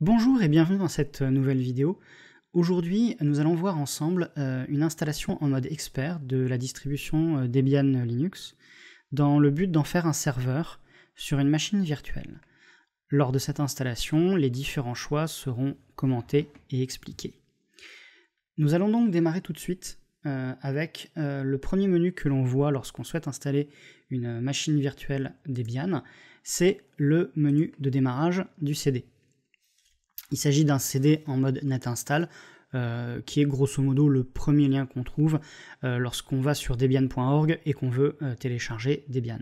Bonjour et bienvenue dans cette nouvelle vidéo. Aujourd'hui, nous allons voir ensemble euh, une installation en mode expert de la distribution euh, Debian Linux dans le but d'en faire un serveur sur une machine virtuelle. Lors de cette installation, les différents choix seront commentés et expliqués. Nous allons donc démarrer tout de suite euh, avec le premier menu que l'on voit lorsqu'on souhaite installer une machine virtuelle Debian, c'est le menu de démarrage du CD. Il s'agit d'un CD en mode net install, euh, qui est grosso modo le premier lien qu'on trouve euh, lorsqu'on va sur debian.org et qu'on veut euh, télécharger Debian.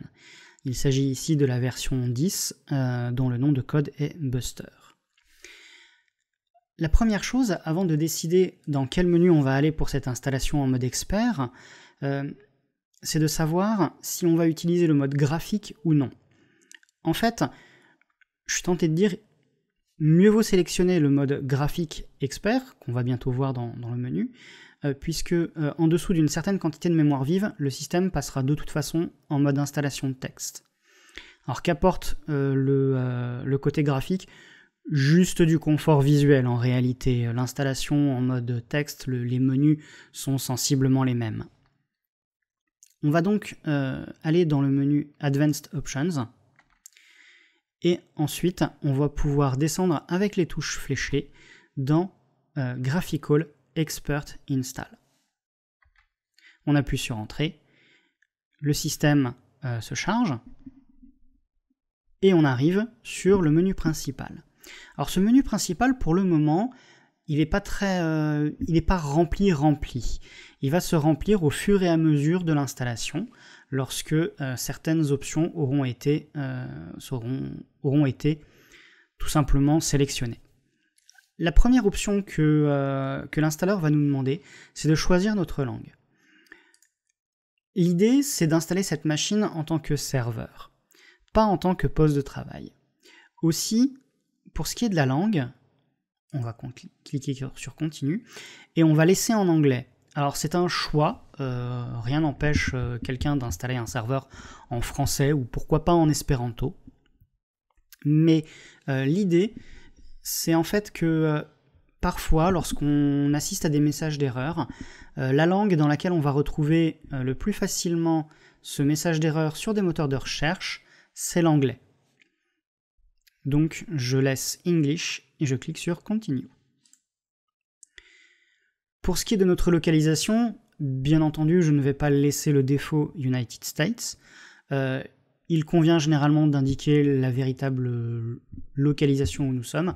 Il s'agit ici de la version 10 dont le nom de code est Buster. La première chose, avant de décider dans quel menu on va aller pour cette installation en mode expert, c'est de savoir si on va utiliser le mode graphique ou non. En fait, je suis tenté de dire Mieux vaut sélectionner le mode graphique expert, qu'on va bientôt voir dans, le menu, euh, puisque euh, en dessous d'une certaine quantité de mémoire vive, le système passera de toute façon en mode installation de texte. Alors qu'apporte euh, le, côté graphique Juste du confort visuel en réalité. L'installation en mode texte, les menus sont sensiblement les mêmes. On va donc aller dans le menu Advanced Options, et ensuite, on va pouvoir descendre avec les touches fléchées dans euh, Graphical Expert Install. On appuie sur Entrée, le système euh, se charge et on arrive sur le menu principal. Alors ce menu principal, pour le moment, il n'est pas très, euh, il n'est pas rempli rempli. Il va se remplir au fur et à mesure de l'installation lorsque euh, certaines options euh, auront été, tout simplement sélectionnées. La première option que, euh, que l'installeur va nous demander, c'est de choisir notre langue. L'idée, c'est d'installer cette machine en tant que serveur, pas en tant que poste de travail. Aussi, pour ce qui est de la langue, on va cliquer sur continue et on va laisser en anglais alors c'est un choix, euh, rien n'empêche euh, quelqu'un d'installer un serveur en français ou pourquoi pas en espéranto. Mais euh, l'idée, c'est en fait que parfois, lorsqu'on assiste à des messages d'erreur, la langue dans laquelle on va retrouver le plus facilement ce message d'erreur sur des moteurs de recherche, c'est l'anglais. Donc je laisse English et je clique sur Continue. Pour ce qui est de notre localisation, bien entendu, je ne vais pas laisser le défaut United States. Euh, il convient généralement d'indiquer la véritable euh, localisation où nous sommes.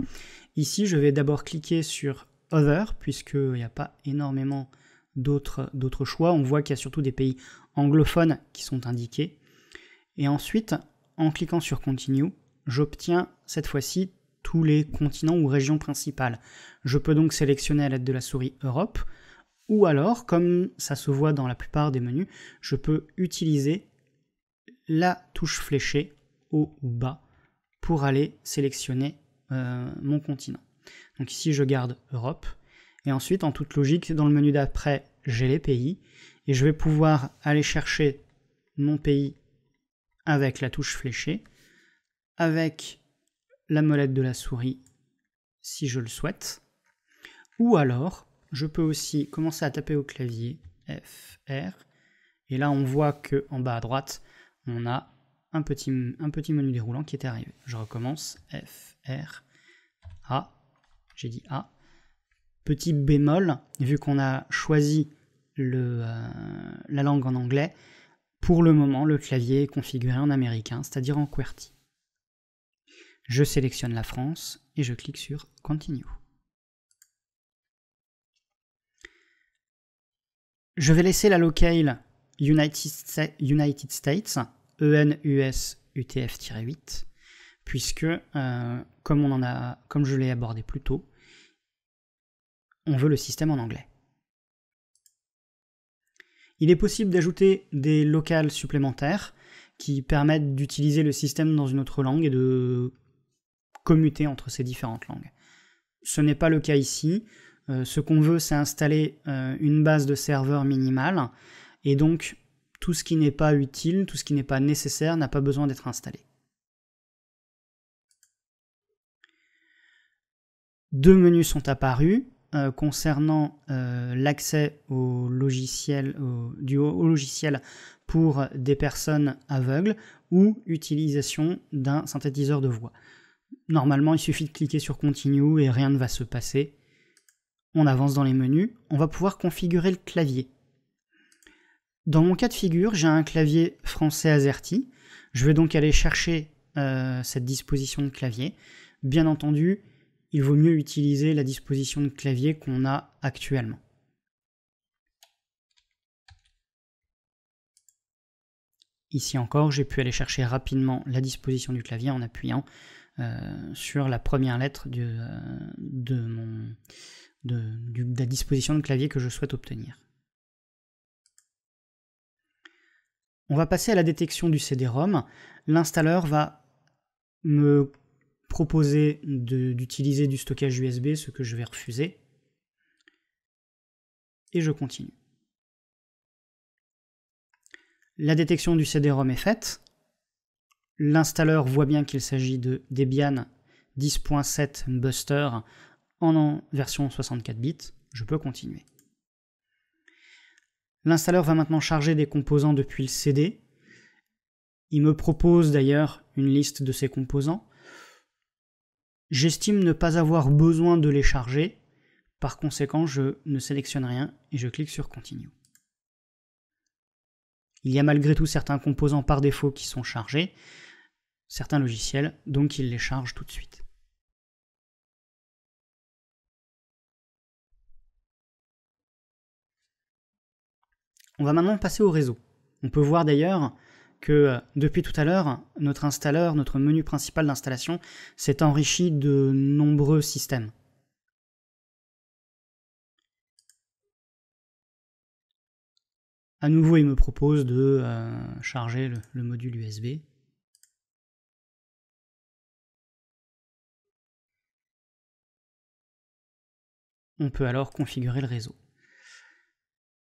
Ici, je vais d'abord cliquer sur Other, puisqu'il n'y a pas énormément d'autres choix. On voit qu'il y a surtout des pays anglophones qui sont indiqués. Et ensuite, en cliquant sur Continue, j'obtiens cette fois-ci tous les continents ou régions principales. Je peux donc sélectionner à l'aide de la souris Europe, ou alors, comme ça se voit dans la plupart des menus, je peux utiliser la touche fléchée haut ou bas pour aller sélectionner euh, mon continent. Donc ici, je garde Europe. Et ensuite, en toute logique, dans le menu d'après, j'ai les pays. Et je vais pouvoir aller chercher mon pays avec la touche fléchée, avec la molette de la souris si je le souhaite. Ou alors, je peux aussi commencer à taper au clavier F, R. Et là, on voit que en bas à droite, on a un petit, un petit menu déroulant qui est arrivé. Je recommence F, R, A. J'ai dit A. Petit bémol, vu qu'on a choisi le, euh, la langue en anglais, pour le moment, le clavier est configuré en américain, c'est-à-dire en QWERTY. Je sélectionne la France et je clique sur Continue. Je vais laisser la locale United, States, e us UTF-8, puisque, euh, comme, on en a, comme je l'ai abordé plus tôt, on veut le système en anglais. Il est possible d'ajouter des locales supplémentaires qui permettent d'utiliser le système dans une autre langue et de commuter entre ces différentes langues. Ce n'est pas le cas ici. Euh, ce qu'on veut, c'est installer euh, une base de serveur minimale, et donc tout ce qui n'est pas utile, tout ce qui n'est pas nécessaire n'a pas besoin d'être installé. Deux menus sont apparus euh, concernant l'accès au logiciel, au logiciel pour des personnes aveugles ou utilisation d'un synthétiseur de voix. Normalement, il suffit de cliquer sur Continue et rien ne va se passer. On avance dans les menus, on va pouvoir configurer le clavier. Dans mon cas de figure, j'ai un clavier français AZERTY. Je vais donc aller chercher euh, cette disposition de clavier. Bien entendu, il vaut mieux utiliser la disposition de clavier qu'on a actuellement. Ici encore, j'ai pu aller chercher rapidement la disposition du clavier en appuyant euh, sur la première lettre euh, de, de la disposition de clavier que je souhaite obtenir. On va passer à la détection du CD-ROM. L'installeur va me proposer d'utiliser du stockage USB, ce que je vais refuser. Et je continue. La détection du CD-ROM est faite. L'installeur voit bien qu'il s'agit de Debian 10.7 Buster en version 64 bits. Je peux continuer. L'installeur va maintenant charger des composants depuis le CD. Il me propose d'ailleurs une liste de ces composants. J'estime ne pas avoir besoin de les charger. Par conséquent, je ne sélectionne rien et je clique sur Continue. Il y a malgré tout certains composants par défaut qui sont chargés certains logiciels, donc il les charge tout de suite. On va maintenant passer au réseau. On peut voir d'ailleurs que euh, depuis tout à l'heure, notre installeur, notre menu principal d'installation s'est enrichi de nombreux systèmes. À nouveau, il me propose de euh, charger le module USB. on peut alors configurer le réseau.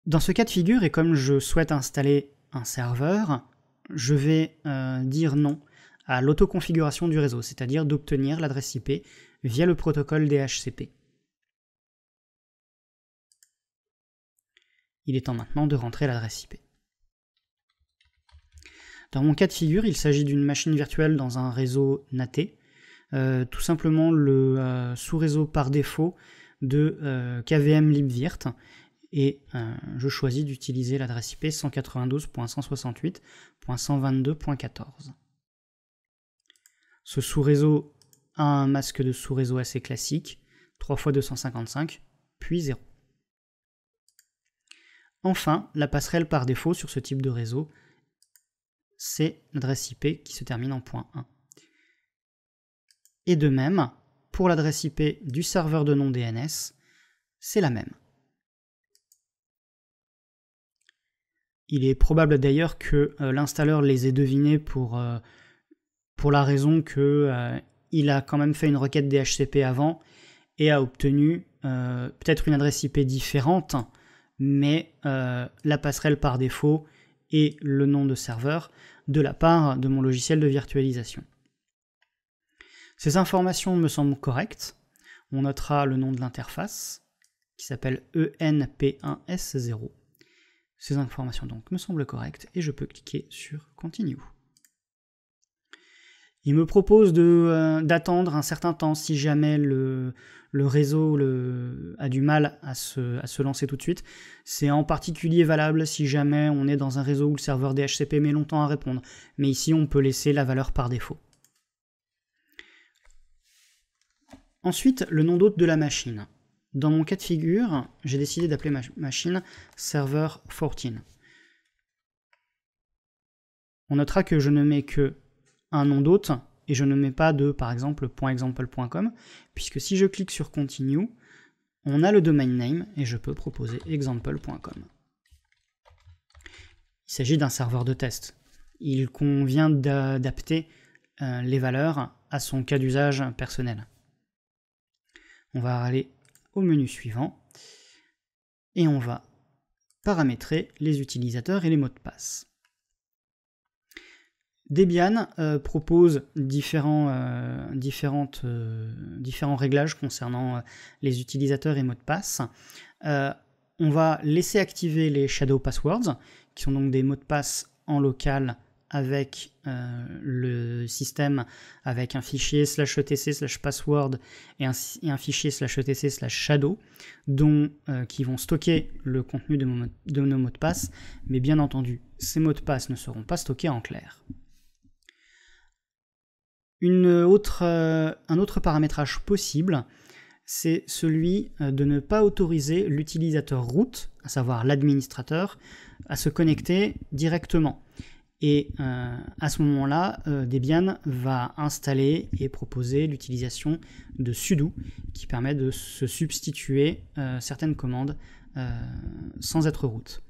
Dans ce cas de figure, et comme je souhaite installer un serveur, je vais euh, dire non à l'autoconfiguration du réseau, c'est-à-dire d'obtenir l'adresse IP via le protocole DHCP. Il est temps maintenant de rentrer l'adresse IP. Dans mon cas de figure, il s'agit d'une machine virtuelle dans un réseau NAT. Euh, tout simplement, le euh, sous-réseau par défaut de euh, KVM libvirt et euh, je choisis d'utiliser l'adresse IP 192.168.122.14. Ce sous-réseau a un masque de sous-réseau assez classique, 3 x 255, puis 0. Enfin, la passerelle par défaut sur ce type de réseau, c'est l'adresse IP qui se termine en point .1. Et de même, pour l'adresse IP du serveur de nom DNS, c'est la même. Il est probable d'ailleurs que euh, l'installeur les ait devinés pour, euh, pour la raison qu'il euh, il a quand même fait une requête DHCP avant et a obtenu peut-être une adresse IP différente, mais la passerelle par défaut et le nom de serveur de la part de mon logiciel de virtualisation. Ces informations me semblent correctes. On notera le nom de l'interface qui s'appelle ENP1S0. Ces informations donc me semblent correctes et je peux cliquer sur Continue. Il me propose euh, d'attendre un certain temps si jamais le, réseau a du mal à se, à se lancer tout de suite. C'est en particulier valable si jamais on est dans un réseau où le serveur DHCP met longtemps à répondre. Mais ici, on peut laisser la valeur par défaut. Ensuite, le nom d'hôte de la machine. Dans mon cas de figure, j'ai décidé d'appeler ma machine server 14. On notera que je ne mets que un nom d'hôte et je ne mets pas de, par exemple, .example.com, puisque si je clique sur Continue, on a le domain name et je peux proposer example.com. Il s'agit d'un serveur de test. Il convient d'adapter euh, les valeurs à son cas d'usage personnel. On va aller au menu suivant et on va paramétrer les utilisateurs et les mots de passe. Debian euh, propose différents, euh, euh, différents réglages concernant les utilisateurs et mots de passe. on va laisser activer les shadow passwords, qui sont donc des mots de passe en local avec euh, le système, avec un fichier slash etc slash password et un, fichier slash etc slash shadow, dont, euh, qui vont stocker le contenu de, nos mots de passe, mais bien entendu, ces mots de passe ne seront pas stockés en clair. Une autre, euh, un autre paramétrage possible, c'est celui de ne pas autoriser l'utilisateur root, à savoir l'administrateur, à se connecter directement. Et euh, à ce moment-là, euh, Debian va installer et proposer l'utilisation de sudo qui permet de se substituer euh, certaines commandes sans être root.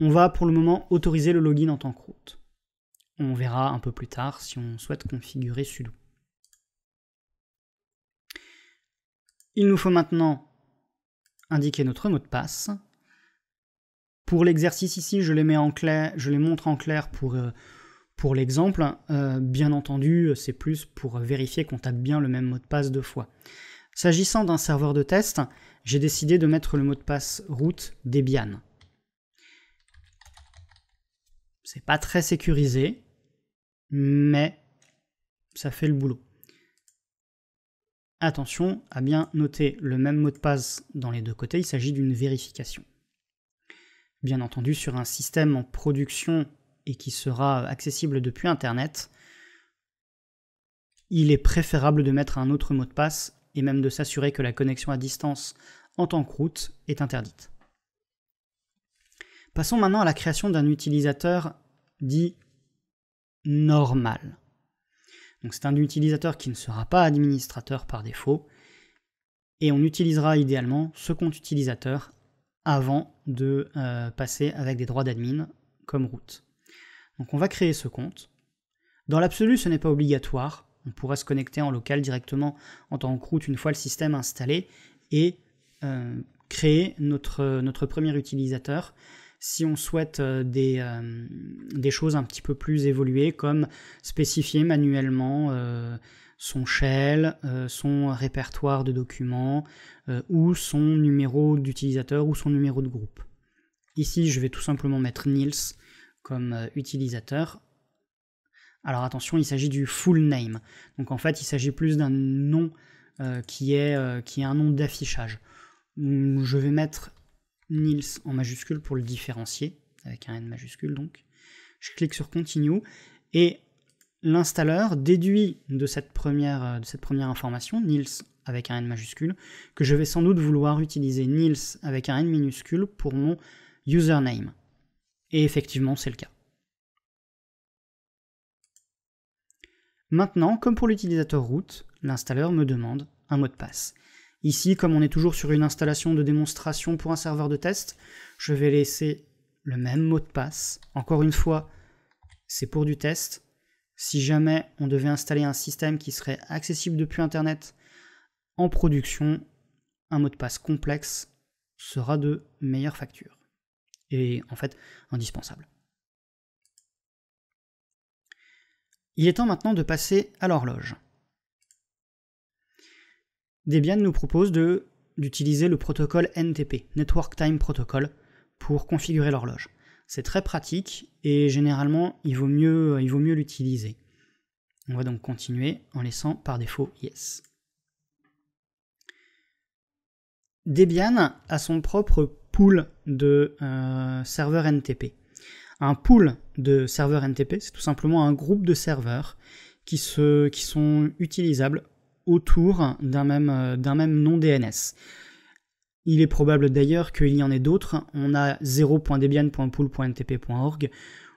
On va pour le moment autoriser le login en tant que root. On verra un peu plus tard si on souhaite configurer sudo. Il nous faut maintenant indiquer notre mot de passe pour l'exercice ici, je les mets en clair, je les montre en clair pour, euh, pour l'exemple. Euh, bien entendu, c'est plus pour vérifier qu'on tape bien le même mot de passe deux fois. S'agissant d'un serveur de test, j'ai décidé de mettre le mot de passe root Debian. C'est pas très sécurisé, mais ça fait le boulot. Attention à bien noter le même mot de passe dans les deux côtés, il s'agit d'une vérification bien entendu sur un système en production et qui sera accessible depuis Internet, il est préférable de mettre un autre mot de passe et même de s'assurer que la connexion à distance en tant que route est interdite. Passons maintenant à la création d'un utilisateur dit normal. Donc c'est un utilisateur qui ne sera pas administrateur par défaut, et on utilisera idéalement ce compte utilisateur avant de euh, passer avec des droits d'admin comme route. Donc on va créer ce compte. Dans l'absolu, ce n'est pas obligatoire. On pourrait se connecter en local directement en tant que route une fois le système installé et euh, créer notre, notre premier utilisateur si on souhaite euh, des, des, choses un petit peu plus évoluées, comme spécifier manuellement son shell, euh, son répertoire de documents, euh, ou son numéro d'utilisateur ou son numéro de groupe. Ici, je vais tout simplement mettre Nils comme euh, utilisateur. Alors attention, il s'agit du full name. Donc en fait, il s'agit plus d'un nom qui, est, qui est un nom d'affichage. Hum, je vais mettre Nils en majuscule pour le différencier, avec un N majuscule donc. Je clique sur Continue, et l'installeur déduit de cette, première, euh, information, Nils avec un N majuscule, que je vais sans doute vouloir utiliser Nils avec un N minuscule pour mon username. Et effectivement, c'est le cas. Maintenant, comme pour l'utilisateur root, l'installeur me demande un mot de passe. Ici, comme on est toujours sur une installation de démonstration pour un serveur de test, je vais laisser le même mot de passe. Encore une fois, c'est pour du test, si jamais on devait installer un système qui serait accessible depuis Internet en production, un mot de passe complexe sera de meilleure facture et en fait indispensable. Il est temps maintenant de passer à l'horloge. Debian nous propose d'utiliser le protocole NTP, Network Time Protocol, pour configurer l'horloge. C'est très pratique et généralement il vaut mieux il vaut mieux l'utiliser. On va donc continuer en laissant par défaut yes. Debian a son propre pool de euh, serveurs NTP. Un pool de serveurs NTP, c'est tout simplement un groupe de serveurs qui, qui sont utilisables autour d'un même, euh, d'un même nom DNS. Il est probable d'ailleurs qu'il y en ait d'autres. On a 0.debian.pool.ntp.org.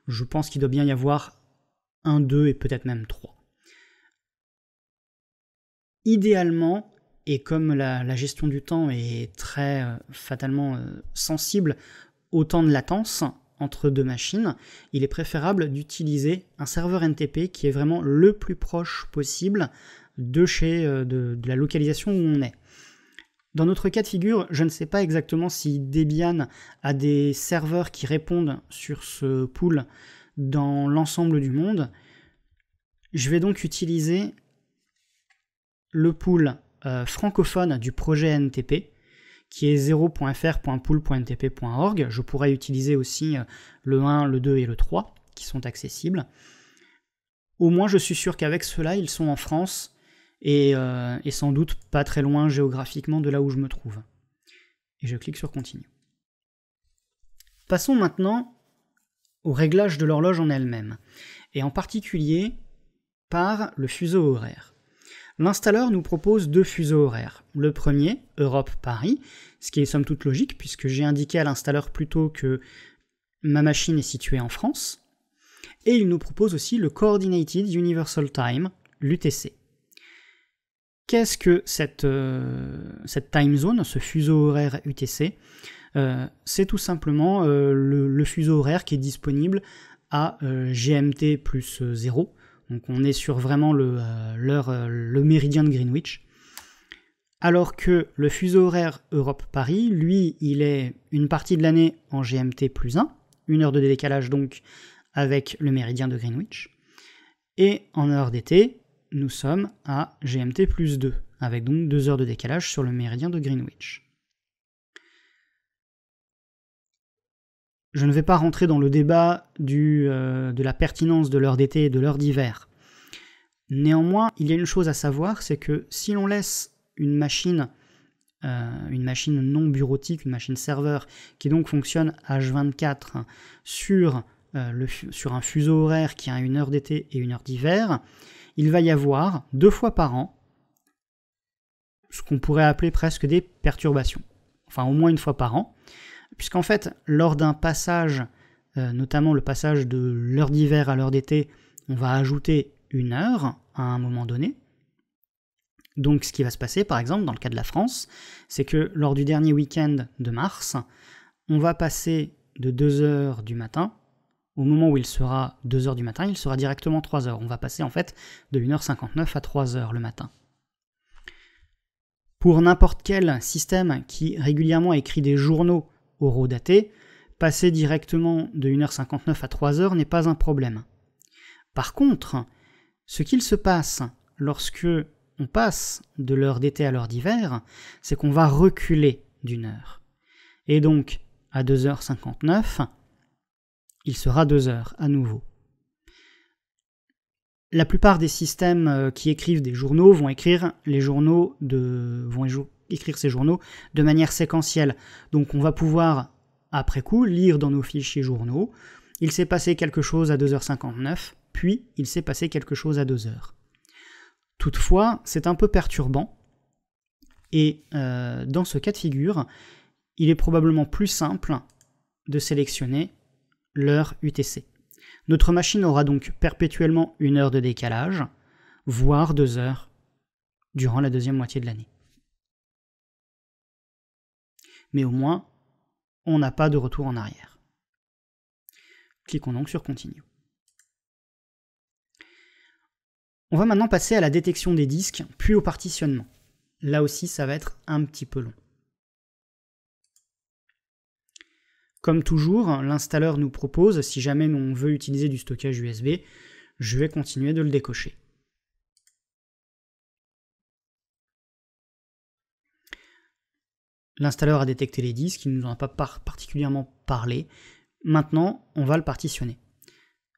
Je pense qu'il doit bien y avoir 1, 2 et peut-être même 3. Idéalement, et comme la, gestion du temps est très euh, fatalement euh, sensible au temps de latence entre deux machines, il est préférable d'utiliser un serveur NTP qui est vraiment le plus proche possible de, chez, euh, de la localisation où on est. Dans notre cas de figure, je ne sais pas exactement si Debian a des serveurs qui répondent sur ce pool dans l'ensemble du monde. Je vais donc utiliser le pool euh, francophone du projet NTP, qui est 0.fr.pool.ntp.org. Je pourrais utiliser aussi euh, le 1, le 2 et le 3, qui sont accessibles. Au moins, je suis sûr qu'avec cela, ils sont en France euh, et, sans doute pas très loin géographiquement de là où je me trouve. Et je clique sur Continue. Passons maintenant au réglage de l'horloge en elle-même, et en particulier par le fuseau horaire. L'installeur nous propose deux fuseaux horaires. Le premier, Europe-Paris, ce qui est somme toute logique puisque j'ai indiqué à l'installeur tôt que ma machine est située en France. Et il nous propose aussi le Coordinated Universal Time, l'UTC. Qu'est-ce que cette, euh, cette time zone, ce fuseau horaire UTC euh, C'est tout simplement euh, le, fuseau horaire qui est disponible à GMT plus 0. Donc on est sur vraiment le, le méridien de Greenwich. Alors que le fuseau horaire Europe-Paris, lui, il est une partie de l'année en GMT plus 1, une heure de décalage donc avec le méridien de Greenwich. Et en heure d'été, nous sommes à GMT plus 2, avec donc 2 heures de décalage sur le méridien de Greenwich. Je ne vais pas rentrer dans le débat euh, de la pertinence de l'heure d'été et de l'heure d'hiver. Néanmoins, il y a une chose à savoir, c'est que si l'on laisse une machine, euh, une machine non bureautique, une machine serveur, qui donc fonctionne H24 euh, sur un fuseau horaire qui a une heure d'été et une heure d'hiver, il va y avoir deux fois par an ce qu'on pourrait appeler presque des perturbations, enfin au moins une fois par an, puisqu'en fait, lors d'un passage, euh, notamment le passage de l'heure d'hiver à l'heure d'été, on va ajouter une heure à un moment donné. Donc ce qui va se passer, par exemple, dans le cas de la France, c'est que lors du dernier week-end de mars, on va passer de 2 heures du matin au moment où il sera 2h du matin, il sera directement 3h. On va passer en fait de 1h59 à 3h le matin. Pour n'importe quel système qui régulièrement écrit des journaux horodatés, passer directement de 1h59 à 3h n'est pas un problème. Par contre, ce qu'il se passe lorsque on passe de l'heure d'été à l'heure d'hiver, c'est qu'on va reculer d'une heure. Et donc, à 2h59, il sera 2 heures à nouveau. La plupart des systèmes euh, qui écrivent des journaux vont écrire les journaux de vont écrire ces journaux de manière séquentielle. Donc on va pouvoir après coup lire dans nos fichiers journaux, il s'est passé quelque chose à 2h59, puis il s'est passé quelque chose à 2h. Toutefois, c'est un peu perturbant et euh, dans ce cas de figure, il est probablement plus simple de sélectionner l'heure UTC. Notre machine aura donc perpétuellement une heure de décalage, voire deux heures, durant la deuxième moitié de l'année. Mais au moins, on n'a pas de retour en arrière. Cliquons donc sur Continue. On va maintenant passer à la détection des disques, puis au partitionnement. Là aussi, ça va être un petit peu long. Comme toujours, l'installeur nous propose, si jamais on veut utiliser du stockage USB, je vais continuer de le décocher. L'installeur a détecté les disques, il ne nous en a pas particulièrement parlé. Maintenant, on va le partitionner.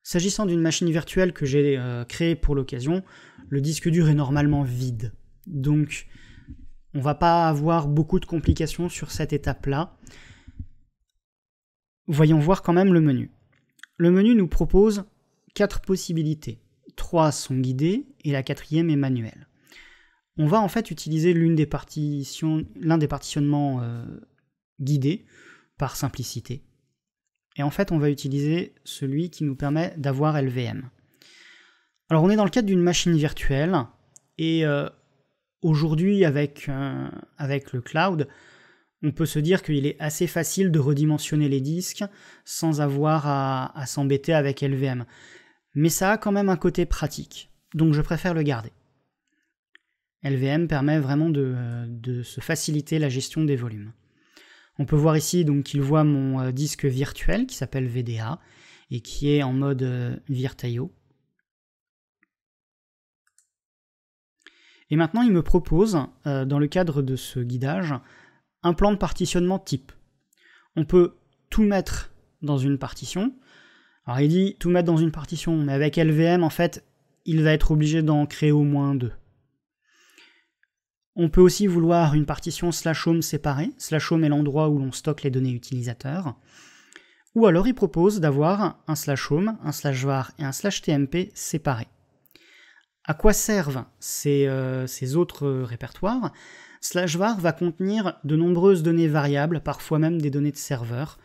S'agissant d'une machine virtuelle que j'ai euh, créée pour l'occasion, le disque dur est normalement vide. Donc, on va pas avoir beaucoup de complications sur cette étape-là. Voyons voir quand même le menu. Le menu nous propose quatre possibilités. Trois sont guidées et la quatrième est manuelle. On va en fait utiliser l'un des partitionnements euh, guidés par simplicité. Et en fait, on va utiliser celui qui nous permet d'avoir LVM. Alors, on est dans le cadre d'une machine virtuelle et euh, aujourd'hui, avec, euh, avec le cloud, on peut se dire qu'il est assez facile de redimensionner les disques sans avoir à, s'embêter avec LVM. Mais ça a quand même un côté pratique, donc je préfère le garder. LVM permet vraiment de, se faciliter la gestion des volumes. On peut voir ici donc qu'il voit mon euh, disque virtuel qui s'appelle VDA et qui est en mode euh, virtio. Et maintenant, il me propose, euh, dans le cadre de ce guidage, un plan de partitionnement type. On peut tout mettre dans une partition. Alors il dit tout mettre dans une partition, mais avec LVM, en fait, il va être obligé d'en créer au moins deux. On peut aussi vouloir une partition slash home séparée. Slash home est l'endroit où l'on stocke les données utilisateurs. Ou alors il propose d'avoir un slash home, un slash var et un slash tmp séparés. À quoi servent ces, euh, ces autres répertoires var va contenir de nombreuses données variables, parfois même des données de serveur.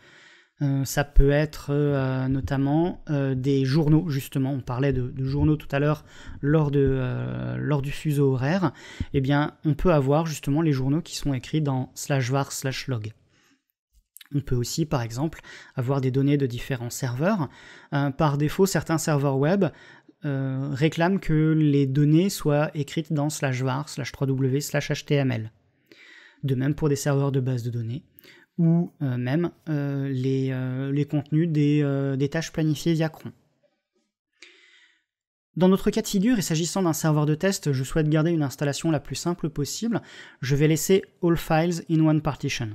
Euh, ça peut être euh, notamment euh, des journaux, justement. On parlait de, journaux tout à l'heure lors, lors, du fuseau horaire. Eh bien, on peut avoir justement les journaux qui sont écrits dans slash var slash log. On peut aussi, par exemple, avoir des données de différents serveurs. par défaut, certains serveurs web euh, réclame que les données soient écrites dans slash var, slash 3w, slash html. De même pour des serveurs de base de données, ou euh, même euh, les, contenus des, des, tâches planifiées via cron. Dans notre cas de figure, et s'agissant d'un serveur de test, je souhaite garder une installation la plus simple possible. Je vais laisser all files in one partition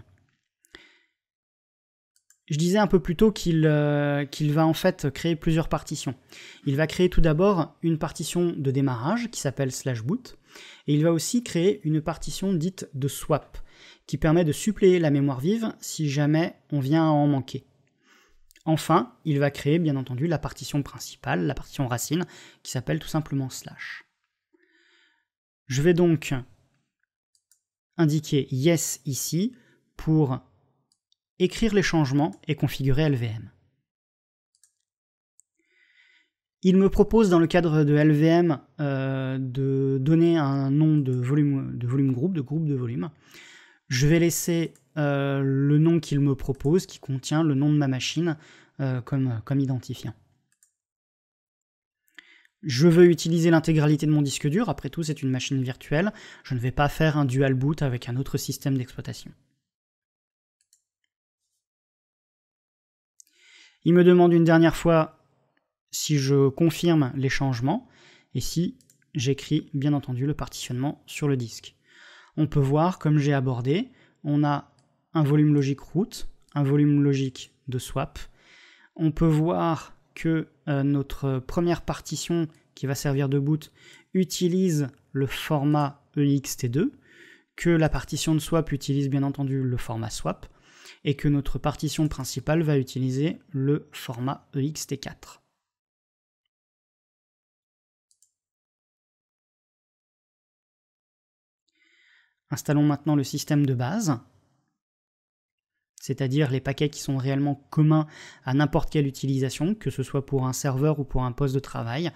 je disais un peu plus tôt euh, qu'il va en fait créer plusieurs partitions. Il va créer tout d'abord une partition de démarrage qui s'appelle slash boot, et il va aussi créer une partition dite de swap, qui permet de suppléer la mémoire vive si jamais on vient à en manquer. Enfin, il va créer bien entendu la partition principale, la partition racine, qui s'appelle tout simplement slash. Je vais donc indiquer yes ici pour écrire les changements et configurer LVM. Il me propose dans le cadre de LVM euh, de donner un nom de volume, de volume groupe, de groupe de volume. Je vais laisser euh, le nom qu'il me propose, qui contient le nom de ma machine euh, comme, comme identifiant. Je veux utiliser l'intégralité de mon disque dur, après tout c'est une machine virtuelle, je ne vais pas faire un dual boot avec un autre système d'exploitation. Il me demande une dernière fois si je confirme les changements et si j'écris bien entendu le partitionnement sur le disque. On peut voir, comme j'ai abordé, on a un volume logique route, un volume logique de swap. On peut voir que euh, notre première partition qui va servir de boot utilise le format EXT2, que la partition de swap utilise bien entendu le format swap et que notre partition principale va utiliser le format EXT4. Installons maintenant le système de base, c'est-à-dire les paquets qui sont réellement communs à n'importe quelle utilisation, que ce soit pour un serveur ou pour un poste de travail.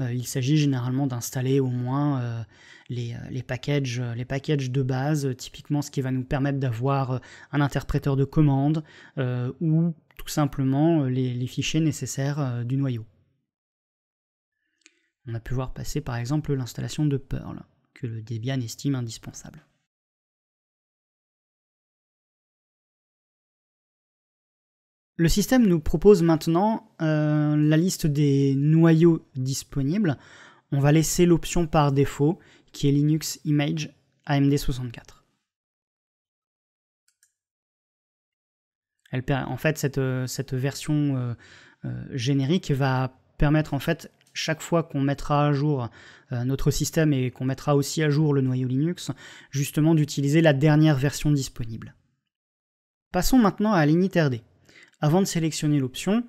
Euh, il s'agit généralement d'installer au moins euh, euh, les, packages, les packages de base, typiquement ce qui va nous permettre d'avoir un interpréteur de commande ou tout simplement les, les fichiers nécessaires du noyau. On a pu voir passer par exemple l'installation de Perl, que le Debian estime indispensable. Le système nous propose maintenant euh, la liste des noyaux disponibles. On va laisser l'option par défaut qui est Linux Image AMD64. Elle, en fait, cette, euh, version euh, générique va permettre en fait chaque fois qu'on mettra à jour notre système et qu'on mettra aussi à jour le noyau Linux, justement d'utiliser la dernière version disponible. Passons maintenant à l'initRD avant de sélectionner l'option.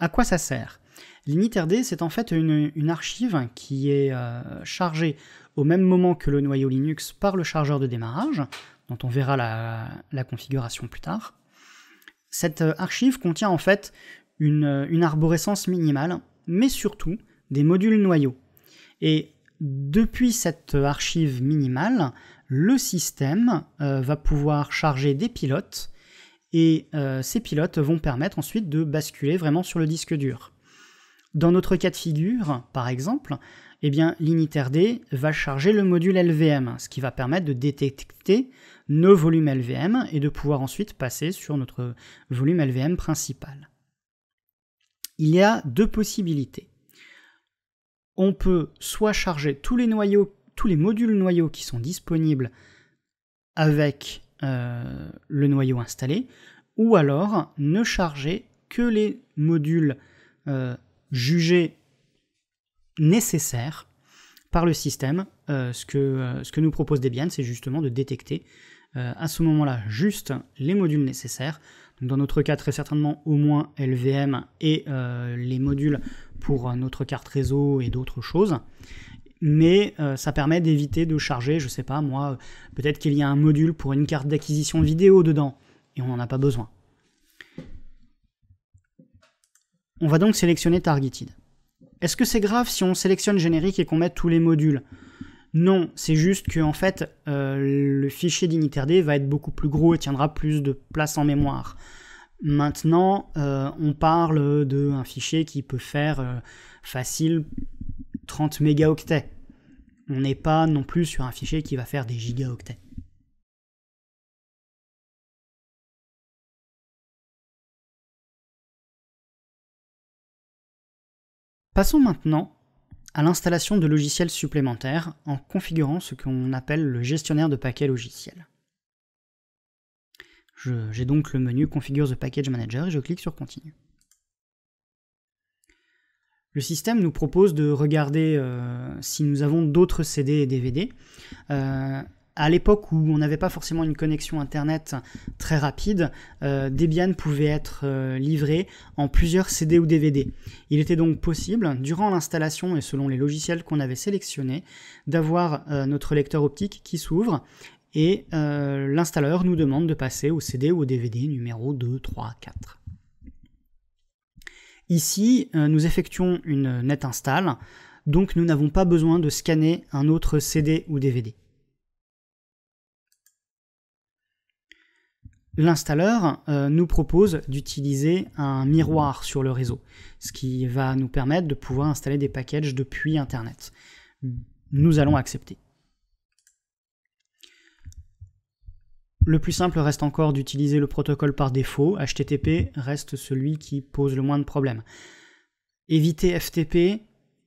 À quoi ça sert L'initRD, c'est en fait une, archive qui est euh, chargée au même moment que le noyau Linux par le chargeur de démarrage, dont on verra la, configuration plus tard. Cette euh, archive contient en fait une, arborescence minimale, mais surtout des modules noyaux. Et depuis cette euh, archive minimale, le système va pouvoir charger des pilotes et euh, ces pilotes vont permettre ensuite de basculer vraiment sur le disque dur. Dans notre cas de figure, par exemple, eh bien, va charger le module LVM, ce qui va permettre de détecter nos volumes LVM et de pouvoir ensuite passer sur notre volume LVM principal. Il y a deux possibilités. On peut soit charger tous les noyaux, tous les modules noyaux qui sont disponibles avec euh, le noyau installé, ou alors ne charger que les modules euh, jugés nécessaires par le système. Euh, ce, que, ce, que, nous propose Debian, c'est justement de détecter à ce moment-là juste les modules nécessaires. dans notre cas, très certainement au moins LVM et les modules pour notre carte réseau et d'autres choses mais euh, ça permet d'éviter de charger, je sais pas moi, euh, peut-être qu'il y a un module pour une carte d'acquisition vidéo dedans, et on n'en a pas besoin. On va donc sélectionner Targeted. Est-ce que c'est grave si on sélectionne générique et qu'on met tous les modules Non, c'est juste que en fait euh, le fichier d'Initerd va être beaucoup plus gros et tiendra plus de place en mémoire. Maintenant, on parle d'un fichier qui peut faire facile 30 mégaoctets. On n'est pas non plus sur un fichier qui va faire des gigaoctets. Passons maintenant à l'installation de logiciels supplémentaires en configurant ce qu'on appelle le gestionnaire de paquets logiciels. J'ai donc le menu Configure the Package Manager et je clique sur Continue. Le système nous propose de regarder euh, si nous avons d'autres CD et DVD. Euh, à l'époque où on n'avait pas forcément une connexion Internet très rapide, euh, Debian pouvait être livré en plusieurs CD ou DVD. Il était donc possible, durant l'installation et selon les logiciels qu'on avait sélectionnés, d'avoir notre lecteur optique qui s'ouvre et l'installeur nous demande de passer au CD ou au DVD numéro 2, 3, 4. Ici, euh, nous effectuons une net install, donc nous n'avons pas besoin de scanner un autre CD ou DVD. L'installeur euh, nous propose d'utiliser un miroir sur le réseau, ce qui va nous permettre de pouvoir installer des packages depuis Internet. Nous allons accepter. Le plus simple reste encore d'utiliser le protocole par défaut. HTTP reste celui qui pose le moins de problèmes. Évitez FTP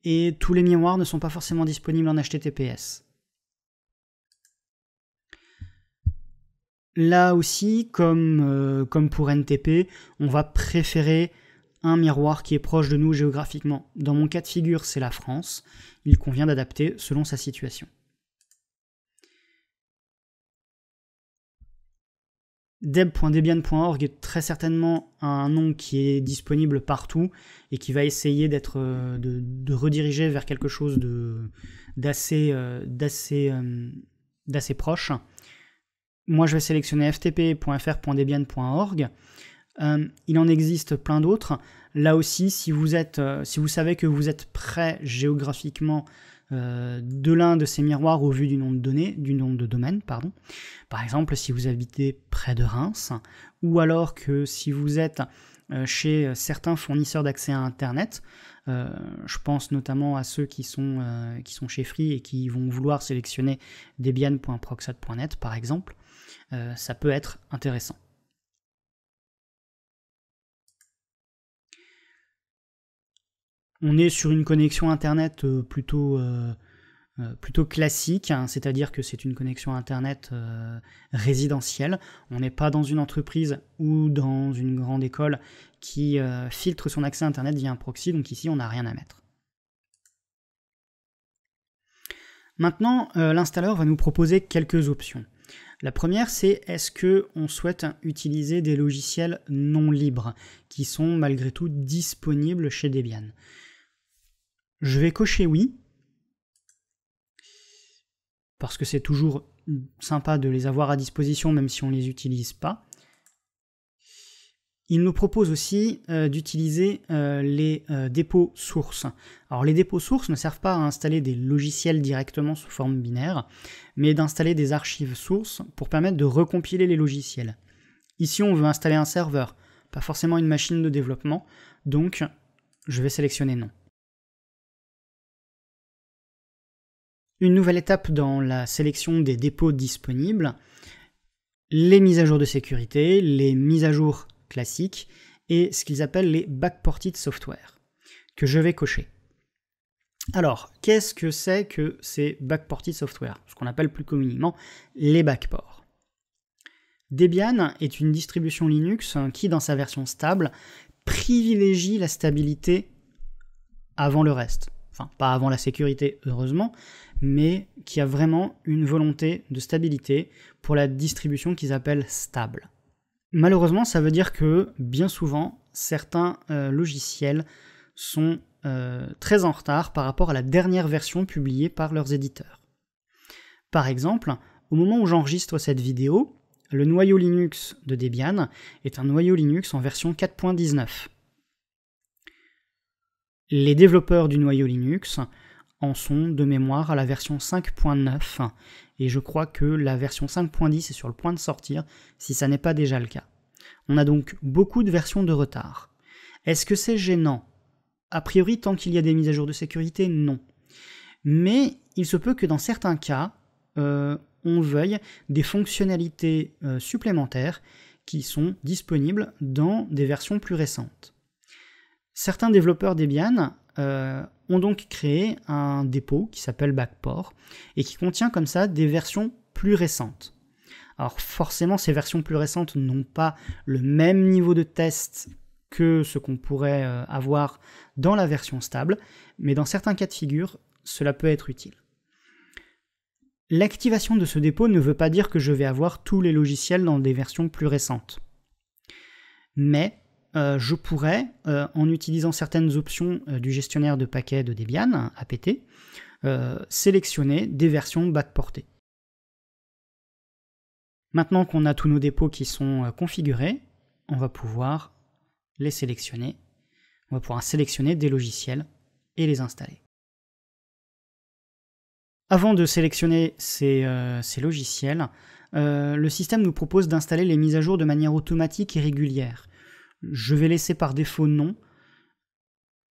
et tous les miroirs ne sont pas forcément disponibles en HTTPS. Là aussi, comme, euh, comme pour NTP, on va préférer un miroir qui est proche de nous géographiquement. Dans mon cas de figure, c'est la France. Il convient d'adapter selon sa situation. Deb.debian.org est très certainement un nom qui est disponible partout et qui va essayer d'être euh, de, rediriger vers quelque chose de d'assez euh, d'assez euh, d'assez proche. Moi, je vais sélectionner ftp.fr.debian.org. il en existe plein d'autres. Là aussi, si vous êtes, si vous savez que vous êtes prêt géographiquement euh, de l'un de ces miroirs au vu du nombre de du nombre de domaines, pardon. Par exemple, si vous habitez près de Reims, ou alors que si vous êtes euh, chez certains fournisseurs d'accès à Internet, euh, je pense notamment à ceux qui sont, qui sont chez Free et qui vont vouloir sélectionner debian.proxat.net par exemple. ça peut être intéressant. on est sur une connexion Internet euh, euh, euh, plutôt, classique, hein, c'est-à-dire que c'est une connexion Internet résidentielle. On n'est pas dans une entreprise ou dans une grande école qui filtre son accès Internet via un proxy, donc ici on n'a rien à mettre. Maintenant, l'installeur va nous proposer quelques options. La première, c'est est-ce que souhaite utiliser des logiciels non libres qui sont malgré tout disponibles chez Debian. Je vais cocher oui, parce que c'est toujours sympa de les avoir à disposition même si on ne les utilise pas. Il nous propose aussi euh, d'utiliser euh, les euh, dépôts sources. Alors les dépôts sources ne servent pas à installer des logiciels directement sous forme binaire, mais d'installer des archives sources pour permettre de recompiler les logiciels. Ici on veut installer un serveur, pas forcément une machine de développement, donc je vais sélectionner non. Une nouvelle étape dans la sélection des dépôts disponibles, les mises à jour de sécurité, les mises à jour classiques et ce qu'ils appellent les backported software, que je vais cocher. Alors, qu'est-ce que c'est que ces backported software Ce qu'on appelle plus communément les backports. Debian est une distribution Linux hein, qui, dans sa version stable, privilégie la stabilité avant le reste. Enfin, pas avant la sécurité, heureusement, mais qui a vraiment une volonté de stabilité pour la distribution qu'ils appellent stable. Malheureusement, ça veut dire que bien souvent, certains euh, logiciels sont euh, très en retard par rapport à la dernière version publiée par leurs éditeurs. Par exemple, au moment où j'enregistre cette vidéo, le noyau Linux de Debian est un noyau Linux en version 4.19. Les développeurs du noyau Linux en son de mémoire à la version 5.9 et je crois que la version 5.10 est sur le point de sortir si ça n'est pas déjà le cas. On a donc beaucoup de versions de retard. Est-ce que c'est gênant A priori, tant qu'il y a des mises à jour de sécurité, non. Mais il se peut que dans certains cas, euh, on veuille des fonctionnalités euh, supplémentaires qui sont disponibles dans des versions plus récentes. Certains développeurs Debian euh, ont donc créé un dépôt qui s'appelle Backport et qui contient comme ça des versions plus récentes. Alors forcément, ces versions plus récentes n'ont pas le même niveau de test que ce qu'on pourrait euh, avoir dans la version stable, mais dans certains cas de figure, cela peut être utile. L'activation de ce dépôt ne veut pas dire que je vais avoir tous les logiciels dans des versions plus récentes. Mais euh, je pourrais, euh, en utilisant certaines options euh, du gestionnaire de paquets de Debian, APT, sélectionner des versions bas de portée. Maintenant qu'on a tous nos dépôts qui sont configurés, on va pouvoir les sélectionner. On va pouvoir sélectionner des logiciels et les installer. Avant de sélectionner ces, logiciels, le système nous propose d'installer les mises à jour de manière automatique et régulière. Je vais laisser par défaut non.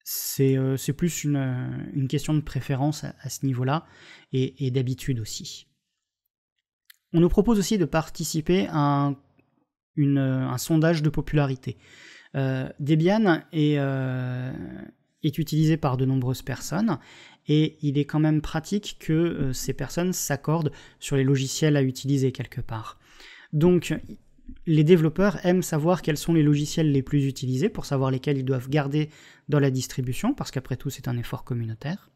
C'est euh, plus euh, une, question de préférence à, ce niveau-là et, d'habitude aussi. On nous propose aussi de participer à un, euh, sondage de popularité. Debian est, utilisé par de nombreuses personnes et il est quand même pratique que ces personnes s'accordent sur les logiciels à utiliser quelque part. Donc les développeurs aiment savoir quels sont les logiciels les plus utilisés pour savoir lesquels ils doivent garder dans la distribution, parce qu'après tout c'est un effort communautaire,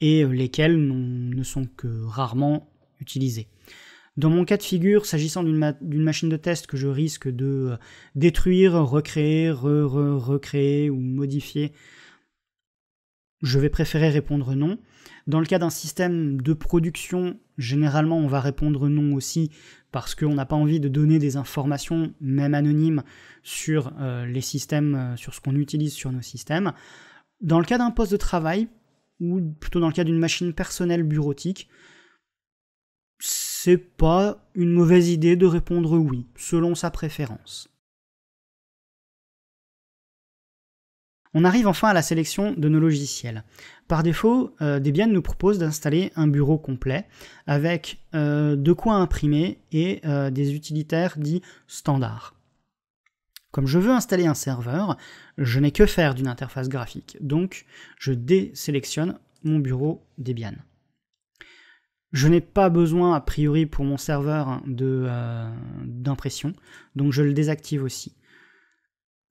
et euh, lesquels ne sont que rarement utilisés. Dans mon cas de figure, s'agissant d'une machine de test que je risque de euh, détruire, recréer, recréer ou modifier, je vais préférer répondre non. Dans le cas d'un système de production Généralement, on va répondre non aussi parce qu'on n'a pas envie de donner des informations, même anonymes, sur euh, les systèmes, euh, sur ce qu'on utilise sur nos systèmes. Dans le cas d'un poste de travail, ou plutôt dans le cas d'une machine personnelle bureautique, c'est pas une mauvaise idée de répondre oui, selon sa préférence. On arrive enfin à la sélection de nos logiciels. Par défaut, euh, Debian nous propose d'installer un bureau complet avec euh, de quoi imprimer et euh, des utilitaires dits standards. Comme je veux installer un serveur, je n'ai que faire d'une interface graphique, donc je désélectionne mon bureau Debian. Je n'ai pas besoin, a priori, pour mon serveur hein, d'impression, donc je le désactive aussi.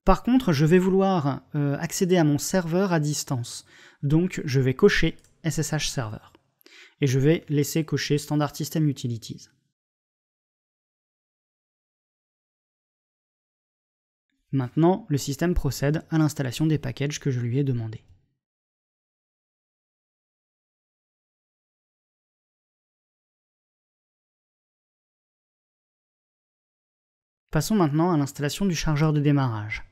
Par contre, je vais vouloir euh, accéder à mon serveur à distance. Donc, je vais cocher SSH Server. Et je vais laisser cocher Standard System Utilities. Maintenant, le système procède à l'installation des packages que je lui ai demandé. Passons maintenant à l'installation du chargeur de démarrage.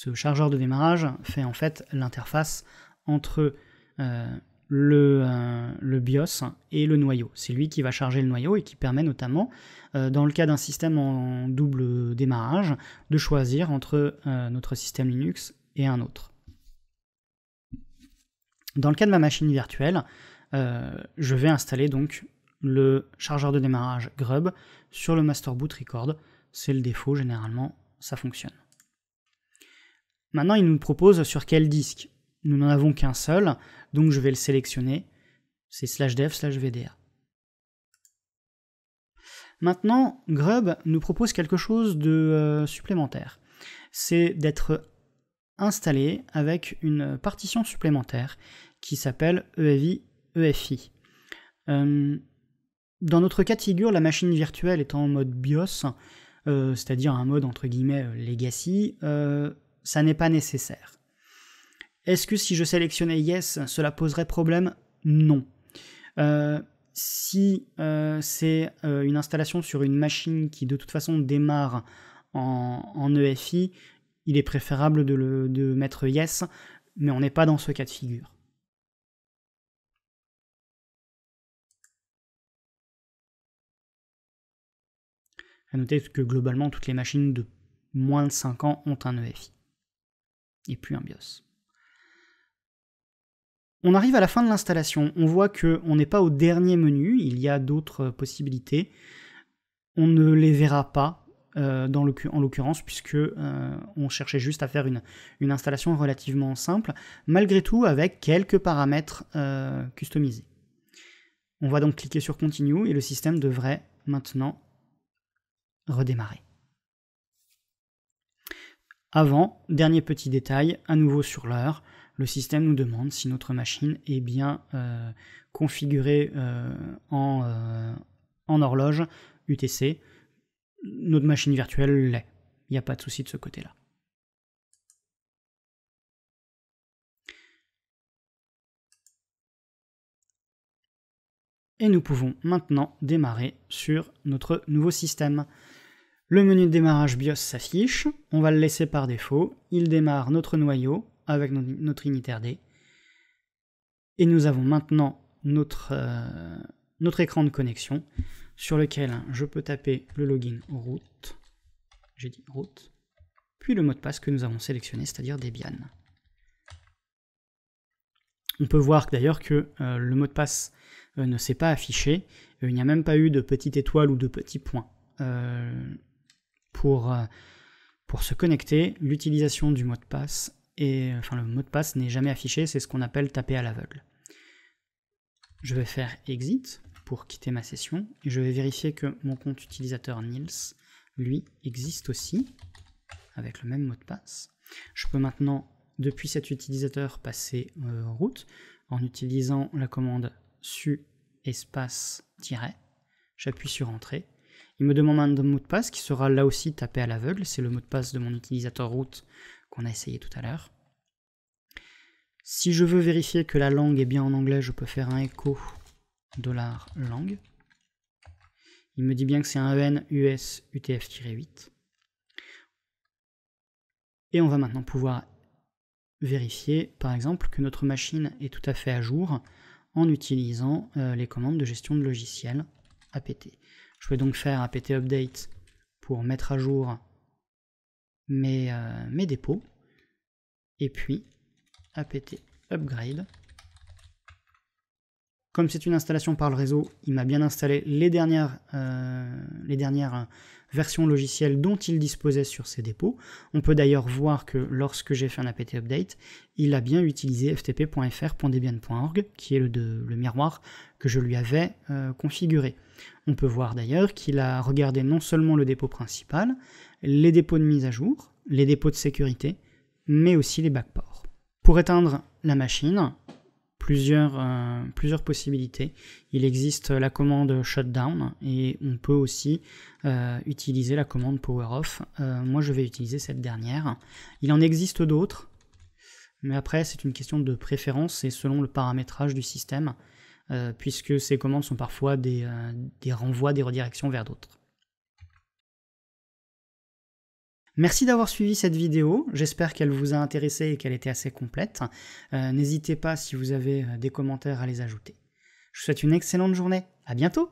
Ce chargeur de démarrage fait en fait l'interface entre euh, euh, le, BIOS et le noyau. C'est lui qui va charger le noyau et qui permet notamment, euh, dans le cas d'un système en double démarrage, de choisir entre notre système Linux et un autre. Dans le cas de ma machine virtuelle, je vais installer donc le chargeur de démarrage Grub sur le master boot record. C'est le défaut, généralement ça fonctionne. Maintenant, il nous propose sur quel disque. Nous n'en avons qu'un seul, donc je vais le sélectionner. C'est slash dev slash vda. Maintenant, Grub nous propose quelque chose de euh, supplémentaire. C'est d'être installé avec une partition supplémentaire qui s'appelle EFI. EFI. Euh, dans notre cas de figure, la machine virtuelle est en mode BIOS, euh, c'est-à-dire un mode entre guillemets legacy, ça n'est pas nécessaire. Est-ce que si je sélectionnais yes, cela poserait problème Non. Euh, si euh, c'est euh, une installation sur une machine qui de toute façon démarre en, EFI, e il est préférable de, mettre yes, mais on n'est pas dans ce cas de figure. A noter que globalement, toutes les machines de moins de 5 ans ont un EFI et un BIOS. On arrive à la fin de l'installation, on voit qu'on n'est pas au dernier menu, il y a d'autres possibilités. On ne les verra pas euh, en l'occurrence, puisque euh, on cherchait juste à faire une, installation relativement simple, malgré tout avec quelques paramètres euh, customisés. On va donc cliquer sur Continue et le système devrait maintenant redémarrer. Avant, dernier petit détail, à nouveau sur l'heure, le système nous demande si notre machine est bien euh, configurée euh, en, euh, en, horloge UTC. Notre machine virtuelle l'est. Il n'y a pas de souci de ce côté-là. Et nous pouvons maintenant démarrer sur notre nouveau système. Le menu de démarrage BIOS s'affiche, on va le laisser par défaut, il démarre notre noyau avec notre initrd et nous avons maintenant notre, euh, notre écran de connexion sur lequel je peux taper le login root, j'ai dit root, puis le mot de passe que nous avons sélectionné, c'est-à-dire Debian. On peut voir d'ailleurs que euh, le mot de passe euh, ne s'est pas affiché, il n'y a même pas eu de petite étoile ou de petit point pour, euh, pour se connecter, l'utilisation du mot de passe, et enfin le mot de passe n'est jamais affiché, c'est ce qu'on appelle taper à l'aveugle. Je vais faire exit pour quitter ma session, et je vais vérifier que mon compte utilisateur Nils, lui, existe aussi, avec le même mot de passe. Je peux maintenant, depuis cet utilisateur, passer euh, route en utilisant la commande su espace tiret. J'appuie sur entrée il me demande un mot de passe qui sera là aussi tapé à l'aveugle. C'est le mot de passe de mon utilisateur root qu'on a essayé tout à l'heure. Si je veux vérifier que la langue est bien en anglais, je peux faire un écho $langue. Il me dit bien que c'est un EN US UTF-8. Et on va maintenant pouvoir vérifier, par exemple, que notre machine est tout à fait à jour en utilisant euh, les commandes de gestion de logiciel apt. Je vais donc faire apt update pour mettre à jour mes euh, dépôts. Et puis apt upgrade comme c'est une installation par le réseau, il m'a bien installé les dernières, euh, euh, versions logicielles dont il disposait sur ses dépôts. On peut d'ailleurs voir que lorsque j'ai fait un apt update, il a bien utilisé ftp.fr.debian.org, qui est le, miroir que je lui avais euh, configuré. On peut voir d'ailleurs qu'il a regardé non seulement le dépôt principal, les dépôts de mise à jour, les dépôts de sécurité, mais aussi les backports. Pour éteindre la machine, euh, plusieurs, possibilités. Il existe la commande shutdown et on peut aussi euh, utiliser la commande power off. Euh, moi, je vais utiliser cette dernière. Il en existe d'autres, mais après, c'est une question de préférence et selon le paramétrage du système, puisque ces commandes sont parfois des renvois, des redirections vers d'autres. Merci d'avoir suivi cette vidéo, j'espère qu'elle vous a intéressé et qu'elle était assez complète. Euh, n'hésitez pas si vous avez euh, des commentaires à les ajouter. Je vous souhaite une excellente journée, à bientôt